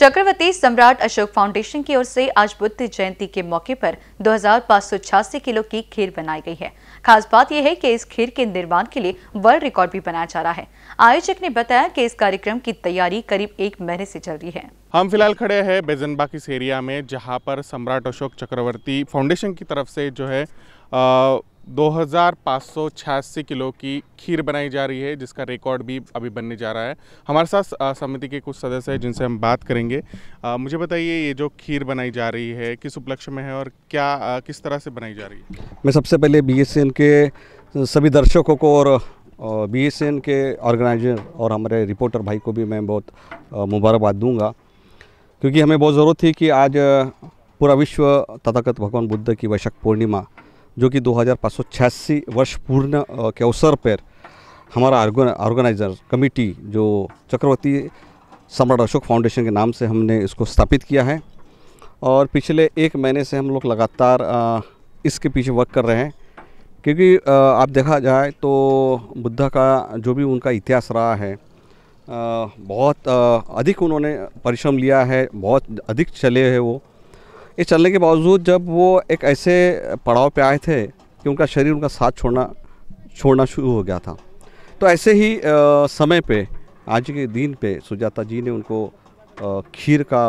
चक्रवर्ती सम्राट अशोक फाउंडेशन की ओर से आज बुद्ध जयंती के मौके पर दो किलो की खीर बनाई गई है खास बात यह है कि इस खीर के निर्माण के लिए वर्ल्ड रिकॉर्ड भी बनाया जा रहा है आयोजक ने बताया कि इस कार्यक्रम की तैयारी करीब एक महीने से चल रही है हम फिलहाल खड़े हैं बेजनबाग इस एरिया में जहाँ पर सम्राट अशोक चक्रवर्ती फाउंडेशन की तरफ से जो है आ, 2,586 किलो की खीर बनाई जा रही है जिसका रिकॉर्ड भी अभी बनने जा रहा है हमारे साथ समिति के कुछ सदस्य हैं जिनसे हम बात करेंगे आ, मुझे बताइए ये जो खीर बनाई जा रही है किस उपलक्ष्य में है और क्या आ, किस तरह से बनाई जा रही है मैं सबसे पहले बी के सभी दर्शकों को और बी के ऑर्गेनाइजर और हमारे रिपोर्टर भाई को भी मैं बहुत मुबारकबाद दूँगा क्योंकि हमें बहुत ज़रूरत थी कि आज पूरा विश्व तथागत भगवान बुद्ध की वैशाख पूर्णिमा जो कि छियासी वर्ष पूर्ण के अवसर पर हमारा ऑर्गेनाइज़र कमेटी जो चक्रवर्ती सम्राट अशोक फाउंडेशन के नाम से हमने इसको स्थापित किया है और पिछले एक महीने से हम लोग लगातार इसके पीछे वर्क कर रहे हैं क्योंकि आप देखा जाए तो बुद्धा का जो भी उनका इतिहास रहा है बहुत अधिक उन्होंने परिश्रम लिया है बहुत अधिक चले हैं वो ये चलने के बावजूद जब वो एक ऐसे पड़ाव पे आए थे कि उनका शरीर उनका साथ छोड़ना छोड़ना शुरू हो गया था तो ऐसे ही आ, समय पे आज के दिन पे सुजाता जी ने उनको आ, खीर का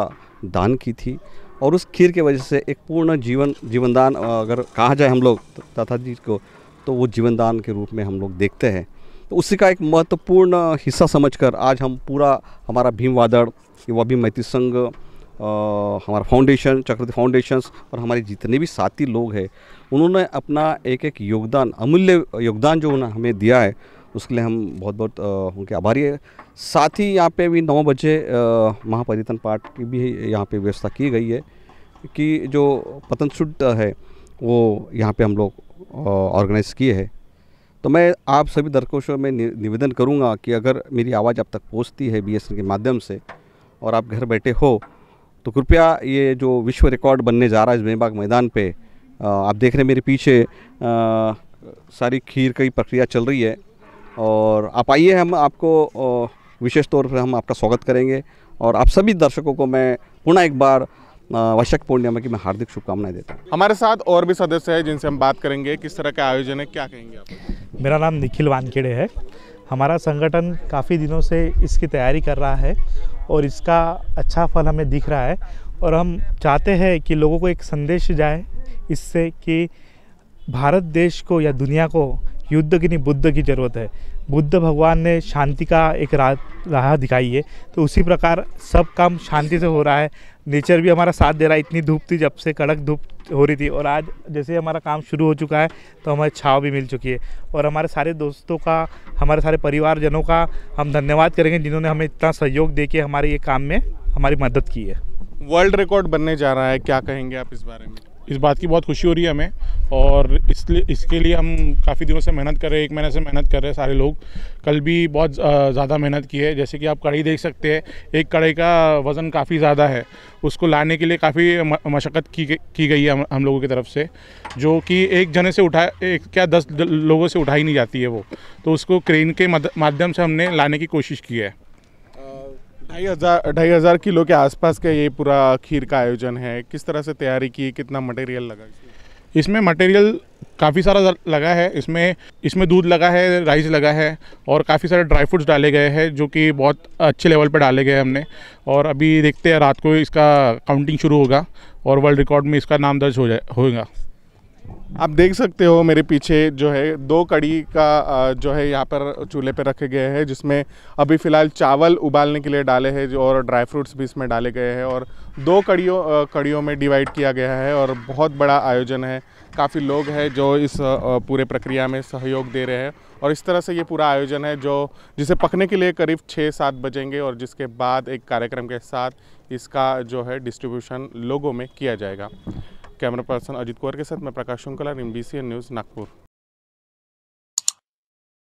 दान की थी और उस खीर के वजह से एक पूर्ण जीवन जीवनदान अगर कहा जाए हम लोग तथा जी को तो वो जीवनदान के रूप में हम लोग देखते हैं तो उसी का एक महत्वपूर्ण हिस्सा समझकर आज हम पूरा हमारा भीमवादड़ युवा भी मैत्री संघ हमारा फाउंडेशन चक्रवर्ती फाउंडेशंस और हमारे जितने भी साथी लोग हैं उन्होंने अपना एक एक योगदान अमूल्य योगदान जो उन्होंने हमें दिया है उसके लिए हम बहुत बहुत उनके आभारी है साथ ही यहाँ पे भी नौ बजे महापरितन पाठ की भी यहाँ पे व्यवस्था की गई है कि जो पतन शुद्ध है वो यहाँ पे हम लोग ऑर्गेनाइज़ किए हैं तो मैं आप सभी दर्कोशों में निवेदन करूँगा कि अगर मेरी आवाज़ अब तक पहुँचती है बी के माध्यम से और आप घर बैठे हो तो कृपया ये जो विश्व रिकॉर्ड बनने जा रहा है इस बेबाग मैदान पे आप देख रहे हैं मेरे पीछे आ, सारी खीर की प्रक्रिया चल रही है और आप आइए हम आपको विशेष तौर पर हम आपका स्वागत करेंगे और आप सभी दर्शकों को मैं पुनः एक बार वशक पूर्णिमा की मैं हार्दिक शुभकामनाएं देता हूँ हमारे साथ और भी सदस्य हैं जिनसे हम बात करेंगे किस तरह का आयोजन है क्या कहेंगे आप मेरा नाम निखिल वानखेड़े है हमारा संगठन काफ़ी दिनों से इसकी तैयारी कर रहा है और इसका अच्छा फल हमें दिख रहा है और हम चाहते हैं कि लोगों को एक संदेश जाए इससे कि भारत देश को या दुनिया को युद्ध की नहीं बुद्ध की ज़रूरत है बुद्ध भगवान ने शांति का एक राह दिखाई है तो उसी प्रकार सब काम शांति से हो रहा है नेचर भी हमारा साथ दे रहा है इतनी धूप थी जब से कड़क धूप हो रही थी और आज जैसे हमारा काम शुरू हो चुका है तो हमें छाव भी मिल चुकी है और हमारे सारे दोस्तों का हमारे सारे परिवारजनों का हम धन्यवाद करेंगे जिन्होंने हमें इतना सहयोग दे के हमारे ये काम में हमारी मदद की है वर्ल्ड रिकॉर्ड बनने जा रहा है क्या कहेंगे आप इस बारे में इस बात की बहुत खुशी हो रही है हमें और इसलिए इसके लिए हम काफ़ी दिनों से मेहनत कर रहे हैं एक महीने से मेहनत कर रहे हैं सारे लोग कल भी बहुत ज़्यादा मेहनत की है जैसे कि आप कढ़ाई देख सकते हैं एक कढ़ाई का वज़न काफ़ी ज़्यादा है उसको लाने के लिए काफ़ी मशक्क़त की की गई है हम, हम लोगों की तरफ से जो कि एक जने से उठा एक क्या दस लोगों से उठाई नहीं जाती है वो तो उसको क्रेन के माध्यम से हमने लाने की कोशिश की है ढाई हज़ार ढाई हज़ार किलो के आसपास का ये पूरा खीर का आयोजन है किस तरह से तैयारी की कितना मटेरियल लगा इसमें मटेरियल काफ़ी सारा लगा है इसमें इसमें दूध लगा है राइस लगा है और काफ़ी सारे ड्राई फ्रूट्स डाले गए हैं जो कि बहुत अच्छे लेवल पर डाले गए हमने और अभी देखते हैं रात को इसका काउंटिंग शुरू होगा और वर्ल्ड रिकॉर्ड में इसका नाम दर्ज हो जाए होगा आप देख सकते हो मेरे पीछे जो है दो कड़ी का जो है यहाँ पर चूल्हे पे रखे गए हैं जिसमें अभी फ़िलहाल चावल उबालने के लिए डाले हैं और ड्राई फ्रूट्स भी इसमें डाले गए हैं और दो कड़ियों कड़ियों में डिवाइड किया गया है और बहुत बड़ा आयोजन है काफ़ी लोग हैं जो इस पूरे प्रक्रिया में सहयोग दे रहे हैं और इस तरह से ये पूरा आयोजन है जो जिसे पकने के लिए करीब छः सात बजेंगे और जिसके बाद एक कार्यक्रम के साथ इसका जो है डिस्ट्रीब्यूशन लोगों में किया जाएगा कैमरा पर्सन अजित कौर के साथ मैं Prakash Shukla M B news Nagpur